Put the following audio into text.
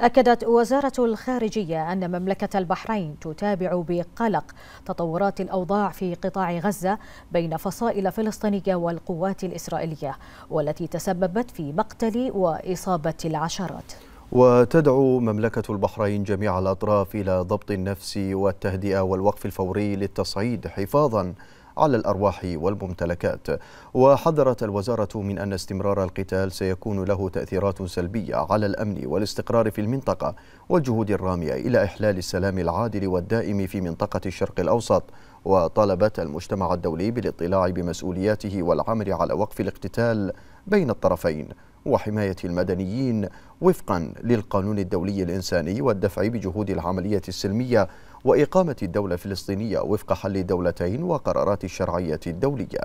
أكدت وزارة الخارجية أن مملكة البحرين تتابع بقلق تطورات الأوضاع في قطاع غزة بين فصائل فلسطينية والقوات الإسرائيلية والتي تسببت في مقتل وإصابة العشرات وتدعو مملكة البحرين جميع الأطراف إلى ضبط النفس والتهدئة والوقف الفوري للتصعيد حفاظا على الأرواح والممتلكات وحذرت الوزارة من أن استمرار القتال سيكون له تأثيرات سلبية على الأمن والاستقرار في المنطقة والجهود الرامية إلى إحلال السلام العادل والدائم في منطقة الشرق الأوسط وطالبت المجتمع الدولي بالاطلاع بمسؤولياته والعمل على وقف الاقتتال بين الطرفين وحماية المدنيين وفقا للقانون الدولي الإنساني والدفع بجهود العملية السلمية وإقامة الدولة الفلسطينية وفق حل دولتين وقرارات الشرعية الدولية